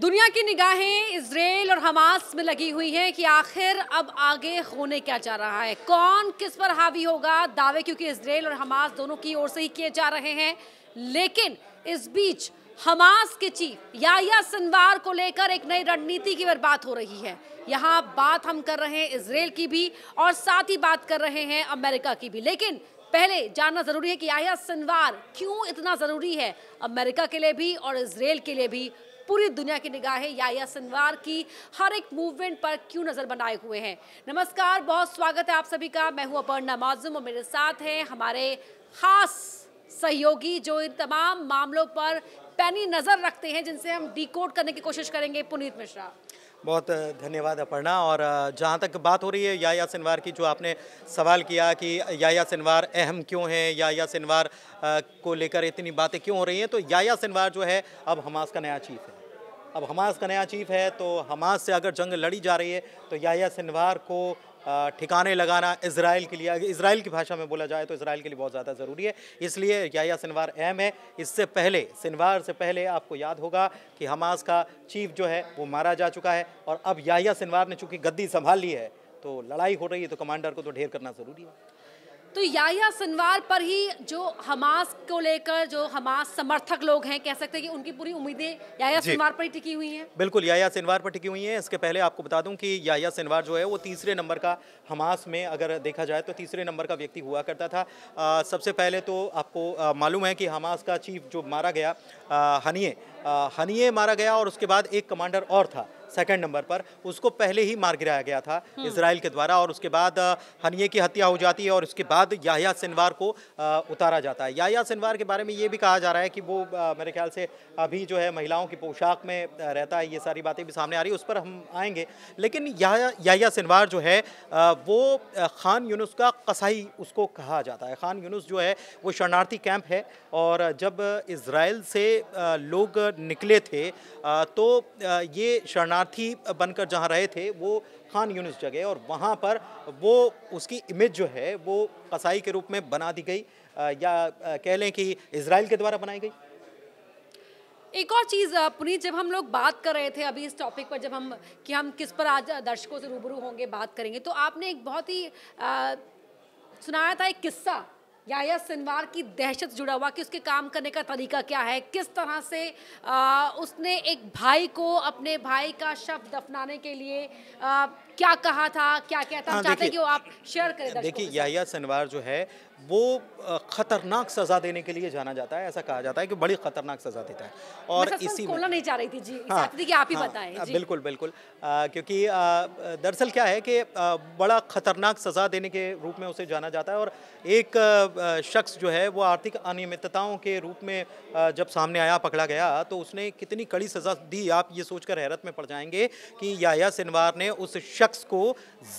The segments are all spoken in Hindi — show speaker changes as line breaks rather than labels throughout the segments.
दुनिया की निगाहें इसराइल और हमास में लगी हुई हैं कि आखिर अब आगे होने क्या जा रहा है कौन किस पर हावी होगा दावे क्योंकि इसराइल और हमास दोनों की ओर से ही किए जा रहे हैं लेकिन इस बीच हमास के चीफ याया सिनवार को लेकर एक नई रणनीति की पर बात हो रही है यहाँ बात हम कर रहे हैं इसराइल की भी और साथ ही बात कर रहे हैं अमेरिका की भी लेकिन पहले जानना जरूरी है कि आया सिनवार क्यों इतना जरूरी है अमेरिका के लिए भी और इसराइल के लिए भी पूरी दुनिया की निगाहें याया सनवार की हर एक मूवमेंट पर क्यों नज़र बनाए हुए हैं नमस्कार बहुत स्वागत है आप सभी का मैं हूं अपर्णा माजूम और मेरे साथ हैं हमारे खास सहयोगी जो इन तमाम मामलों पर पैनी नज़र रखते हैं जिनसे हम डिकोड करने की कोशिश करेंगे पुनीत मिश्रा
बहुत धन्यवाद अपर्णा और जहाँ तक बात हो रही है याया सिनवार की जो आपने सवाल किया कि याया सिनवार अहम क्यों है याया सिनवार को लेकर इतनी बातें क्यों हो रही हैं तो याया सिनवार जो है अब हमास का नया चीफ है अब हमास का नया चीफ है तो हमास से अगर जंग लड़ी जा रही है तो याया सिनवार को ठिकाने लगाना इसराइल के लिए इसराइल की भाषा में बोला जाए तो इसराइल के लिए बहुत ज़्यादा ज़रूरी है इसलिए याया सिनवार अहम है इससे पहले सिनवार से पहले आपको याद होगा कि हमास का चीफ जो है वो मारा जा चुका है और अब याया सिनवार ने चूँकि गद्दी संभाल ली है तो लड़ाई हो रही है तो कमांडर को तो ढेर करना ज़रूरी है
तो या सनवार पर ही जो हमास को लेकर जो हमास समर्थक लोग हैं कह सकते हैं कि उनकी पूरी उम्मीदें या सनवार पर ही टिकी हुई हैं
बिल्कुल या सनवार पर टिकी हुई हैं इसके पहले आपको बता दूं कि या सनवार जो है वो तीसरे नंबर का हमास में अगर देखा जाए तो तीसरे नंबर का व्यक्ति हुआ करता था आ, सबसे पहले तो आपको मालूम है कि हमास का चीफ जो मारा गया हनिए हनिए मारा गया और उसके बाद एक कमांडर और था सेकंड नंबर पर उसको पहले ही मार गिराया गया था हम्म। इसराइल के द्वारा और उसके बाद हनिये की हत्या हो जाती है और उसके बाद याहिया सिनवार को उतारा जाता है याहिया सिनवार के बारे में ये भी कहा जा रहा है कि वो मेरे ख्याल से अभी जो है महिलाओं की पोशाक में रहता है ये सारी बातें भी सामने आ रही है उस पर हम आएंगे लेकिन याहिया सिनवार जो है वो खान यूनुस का कसाई उसको कहा जाता है खान यूनुस जो है वो शरणार्थी कैंप है और जब इसराइल से लोग निकले थे तो ये शरणार्थी शरणार्थी बनकर जहाँ रहे थे वो खान यूनिस जगह और वहाँ पर वो उसकी इमेज जो है वो कसाई के रूप में बना दी गई या कह लें कि इसराइल के द्वारा बनाई गई
एक और चीज़ पुनीत जब हम लोग बात कर रहे थे अभी इस टॉपिक पर जब हम कि हम किस पर आज दर्शकों से रूबरू होंगे बात करेंगे तो आपने एक बहुत ही आ, सुनाया था एक किस्सा याया सिनवार की दहशत जुड़ा हुआ कि उसके काम करने का तरीका क्या है किस तरह से आ, उसने एक भाई को अपने भाई का शव दफनाने के लिए आ, क्या कहा था क्या कहता हाँ, चाहते कि वो आप शेयर करें देखिए याहिया
सनवार जो है वो खतरनाक सजा देने के लिए जाना जाता है ऐसा कहा जाता है कि बड़ी खतरनाक सजा देता है और अच्छा, इसी में
नहीं जा रही थी जी हाँ, कि आप ही हाँ, बताएं जी। बिल्कुल
बिल्कुल आ, क्योंकि दरअसल क्या है कि आ, बड़ा खतरनाक सजा देने के रूप में उसे जाना जाता है और एक शख्स जो है वो आर्थिक अनियमितताओं के रूप में जब सामने आया पकड़ा गया तो उसने कितनी कड़ी सजा दी आप ये सोचकर हैरत में पड़ जाएंगे कि याया सिनवार ने उस शख्स शख्स को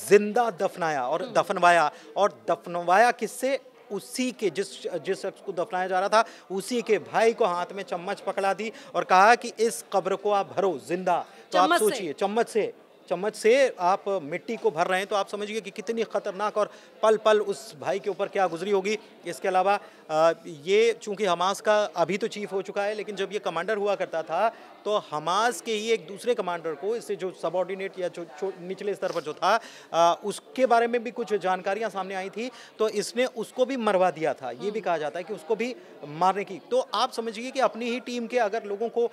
जिंदा दफनाया और दफनवाया और दफनवाया किससे उसी के जिस जिस शख्स को दफनाया जा रहा था उसी के भाई को हाथ में चम्मच पकड़ा दी और कहा कि इस कब्र को आप भरो जिंदा तो आप सोचिए चम्मच से चम्मच से आप मिट्टी को भर रहे हैं तो आप समझिए कि कितनी ख़तरनाक और पल पल उस भाई के ऊपर क्या गुजरी होगी इसके अलावा ये चूंकि हमास का अभी तो चीफ हो चुका है लेकिन जब ये कमांडर हुआ करता था तो हमास के ही एक दूसरे कमांडर को इससे जो सबॉर्डिनेट या जो निचले स्तर पर जो था आ, उसके बारे में भी कुछ जानकारियां सामने आई थी तो इसने उसको भी मरवा दिया था ये भी कहा जाता है कि उसको भी मारने की तो आप समझिए कि अपनी ही टीम के अगर लोगों को आ,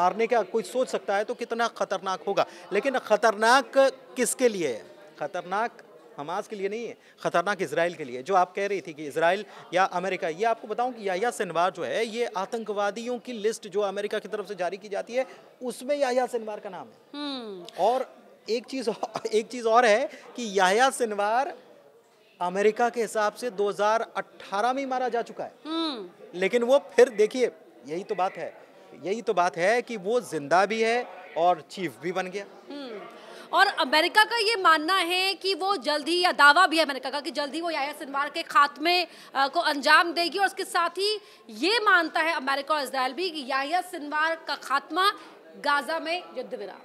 मारने का कोई सोच सकता है तो कितना खतरनाक होगा लेकिन ख़तरनाक किसके लिए है ख़तरनाक हमास के लिए नहीं है ख़तरनाक इसराइल के लिए जो आप कह रही थी कि इसराइल या अमेरिका ये आपको बताऊं कि याया सिनवार जो है ये आतंकवादियों की लिस्ट जो अमेरिका की तरफ से जारी की जाती है उसमें याया सिनवार का नाम है हम्म। और एक चीज़ एक चीज़ और है कि याया सिनवार अमेरिका के हिसाब से 2018 में मारा जा चुका है
हम्म।
लेकिन वो फिर देखिए यही तो बात है यही तो बात है कि वो जिंदा भी है और चीफ भी बन गया
हम्म। और अमेरिका का ये मानना है कि वो जल्द ही या दावा भी है अमेरिका का कि जल्द ही वो याया सिनवार के खात्मे को अंजाम देगी और उसके साथ ही ये मानता है अमेरिका और इसराइल भी कि याया सिनवार का खात्मा गाजा में युद्ध विराम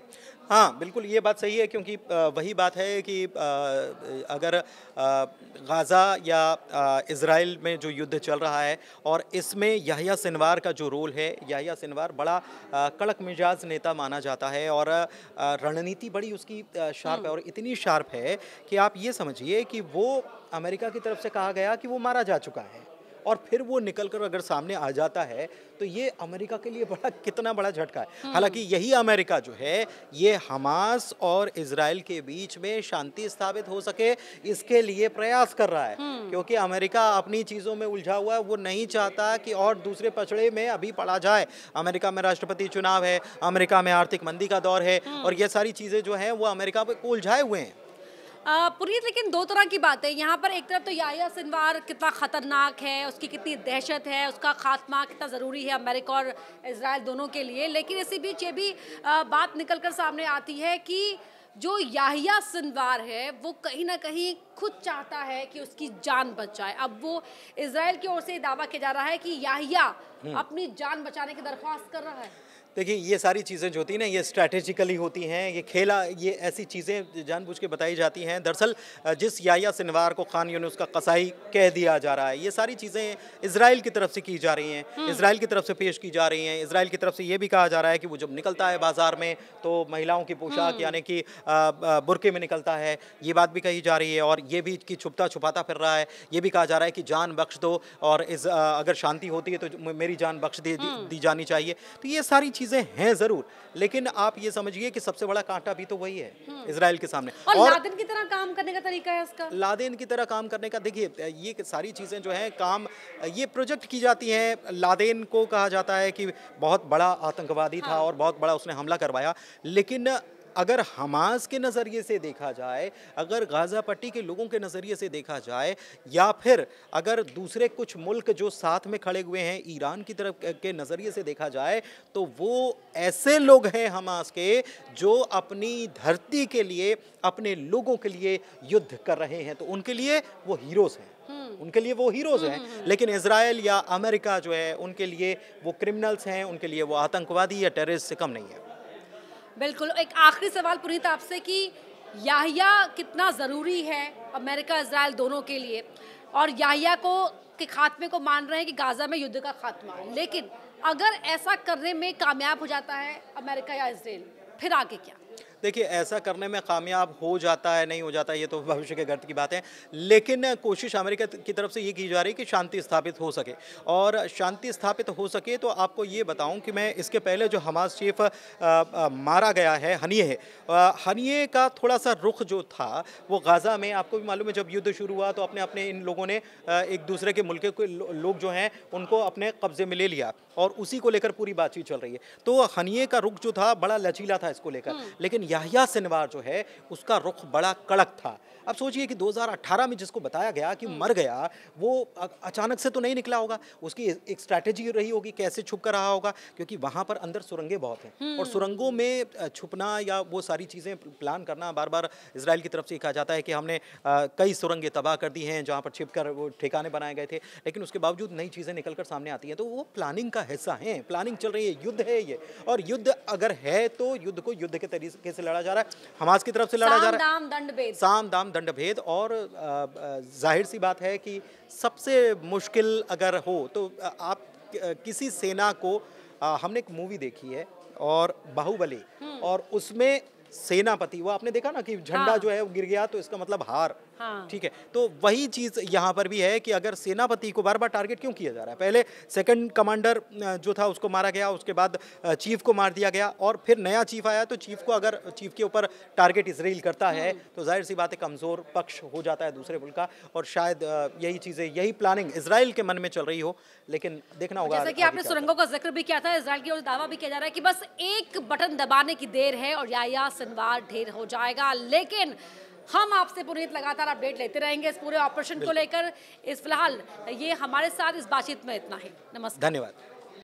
हाँ बिल्कुल ये बात सही है क्योंकि वही बात है कि अगर गाज़ा या इसराइल में जो युद्ध चल रहा है और इसमें याहिया सिनवार का जो रोल है याहिया सिनवार बड़ा कड़क मिजाज नेता माना जाता है और रणनीति बड़ी उसकी शार्प है हम्म। और इतनी शार्प है कि आप ये समझिए कि वो अमेरिका की तरफ से कहा गया कि वो मारा जा चुका है और फिर वो निकल कर अगर सामने आ जाता है तो ये अमेरिका के लिए बड़ा कितना बड़ा झटका है हम्म। हालांकि यही अमेरिका जो है ये हमास और इसराइल के बीच में शांति स्थापित हो सके इसके लिए प्रयास कर रहा है हम्म। क्योंकि अमेरिका अपनी चीज़ों में उलझा हुआ है वो नहीं चाहता कि और दूसरे पछड़े में अभी पड़ा जाए अमेरिका में राष्ट्रपति चुनाव है अमेरिका में आर्थिक मंदी का दौर है हम्म। और ये सारी चीज़ें जो हैं वो अमेरिका को उलझाए हुए हैं
पुनीत लेकिन दो तरह की बात है यहाँ पर एक तरफ तो याया सिनवार कितना ख़तरनाक है उसकी कितनी दहशत है उसका खात्मा कितना ज़रूरी है अमेरिका और इसराइल दोनों के लिए लेकिन इसी बीच ये भी बात निकल कर सामने आती है कि जो याहिया सिनवार है वो कहीं ना कहीं खुद चाहता है कि उसकी जान बच जाए अब वो इसराइल की ओर से दावा किया जा रहा है कि याहिया हम्म। अपनी जान बचाने की दरख्वास्त कर रहा है
देखिए ये सारी चीज़ें जो होती हैं ना ये स्ट्रैटेजिकली होती हैं ये खेला ये ऐसी चीज़ें जानबूझ के बताई जाती हैं दरअसल जिस याया सिनवार को खान यूनुस का कसाई कह दिया जा रहा है ये सारी चीज़ें इसराइल की तरफ से की जा रही हैं हम्म। इसराइल की तरफ से पेश की जा रही हैं इसराइल की तरफ से ये भी कहा जा रहा है कि वो जब निकलता है बाज़ार में तो महिलाओं की पोशाक हम्म। यानी कि बुरके में निकलता है ये बात भी कही जा रही है और ये भी कि छुपता छुपाता फिर रहा है ये भी कहा जा रहा है कि जान बख्श दो और इस अगर शांति होती है तो मेरी जान बख्श दी, हम्म। दी जानी चाहिए तो ये सारी चीज़ें हैं ज़रूर लेकिन आप ये समझिए कि सबसे बड़ा कांटा भी तो वही है हम्म। इसराइल के सामने और, और
लादेन की तरह काम करने का तरीका है उसका
लादेन की तरह काम करने का देखिए ये सारी चीज़ें जो है काम ये प्रोजेक्ट की जाती है लादेन को कहा जाता है कि बहुत बड़ा आतंकवादी था हाँ। और बहुत बड़ा उसने हमला करवाया लेकिन अगर हमास के नज़रिए से देखा जाए अगर गाज़ा पट्टी के लोगों के नज़रिए से देखा जाए या फिर अगर दूसरे कुछ मुल्क जो साथ में खड़े हुए हैं ईरान की तरफ के नज़रिए से देखा जाए तो वो ऐसे लोग हैं हमास के जो अपनी धरती के लिए अपने लोगों के लिए युद्ध कर रहे हैं तो उनके लिए वो हीरोज़ हैं हम्म। उनके लिए वो हीरोज हैं हम्म, हम्म, लेकिन इसराइल या अमेरिका जो है उनके लिए वो क्रिमिनल्स हैं उनके लिए वो आतंकवादी या टेररिस्ट से कम नहीं है
बिल्कुल एक आखिरी सवाल पुनीत आपसे कि याहिया कितना ज़रूरी है अमेरिका इसराइल दोनों के लिए और याहिया को के खात्मे को मान रहे हैं कि गाज़ा में युद्ध का खात्मा लेकिन अगर ऐसा करने में कामयाब हो जाता है अमेरिका या इसराइल फिर आगे क्या
देखिए ऐसा करने में कामयाब हो जाता है नहीं हो जाता है ये तो भविष्य के गर्त की बात है लेकिन कोशिश अमेरिका की तरफ से ये की जा रही है कि शांति स्थापित हो सके और शांति स्थापित हो सके तो आपको ये बताऊं कि मैं इसके पहले जो हमास चीफ आ, आ, मारा गया है हनिये है हनिये का थोड़ा सा रुख जो था वो गाज़ा में आपको भी मालूम है जब युद्ध शुरू हुआ तो अपने अपने इन लोगों ने एक दूसरे के मुल्क के लोग जो हैं उनको अपने कब्ज़े में ले लिया और उसी को लेकर पूरी बातचीत चल रही है तो हनिये का रुख जो था बड़ा लचीला था इसको लेकर हम्म। लेकिन याहिया शनिवार जो है उसका रुख बड़ा कड़क था अब सोचिए कि 2018 में जिसको बताया गया कि हम्म। मर गया वो अचानक से तो नहीं निकला होगा उसकी एक स्ट्रैटेजी रही होगी कैसे छुप कर रहा होगा क्योंकि वहाँ पर अंदर सुरंगें बहुत हैं हम्म। और सुरंगों में छुपना या वो सारी चीज़ें प्लान करना बार बार इसराइल की तरफ से कहा जाता है कि हमने कई सुरंगें तबाह कर दी हैं जहाँ पर छिप कर वो ठिकाने बनाए गए थे लेकिन उसके बावजूद नई चीज़ें निकल कर सामने आती हैं तो वो प्लानिंग का हिस्सा हैं प्लानिंग चल रही है युद्ध है ये और युद्ध अगर है तो युद्ध को युद्ध के तरीके से लड़ा जा रहा है हमास की तरफ से लड़ा जा रहा
है साम
दाम दंड भेद और जाहिर सी बात है कि सबसे मुश्किल अगर हो तो आप किसी सेना को हमने एक मूवी देखी है और बाहुबली हम्म। और उसमें सेनापति वो आपने देखा ना कि झंडा हाँ। जो है वो गिर गया तो इसका मतलब हार हाँ। ठीक है तो वही चीज़ यहाँ पर भी है कि अगर सेनापति को बार बार टारगेट क्यों किया जा रहा है पहले सेकंड कमांडर जो था उसको मारा गया उसके बाद चीफ को मार दिया गया और फिर नया चीफ आया तो चीफ को अगर चीफ के ऊपर टारगेट इसराइल करता है हाँ। तो जाहिर सी बात है कमज़ोर पक्ष हो जाता है दूसरे मुल्क का और शायद यही चीज़ें यही प्लानिंग इसराइल के मन में चल रही हो लेकिन देखना होगा जैसे कि आपने सुरंगों
का जिक्र भी किया था इसराइल की ओर दावा भी किया जा रहा है कि बस एक बटन दबाने की देर है और या सनवार ढेर हो जाएगा लेकिन हम आपसे पुनीत लगातार अपडेट लेते रहेंगे इस पूरे ऑपरेशन को लेकर इस फिलहाल ये हमारे साथ इस बातचीत में इतना ही नमस्कार
धन्यवाद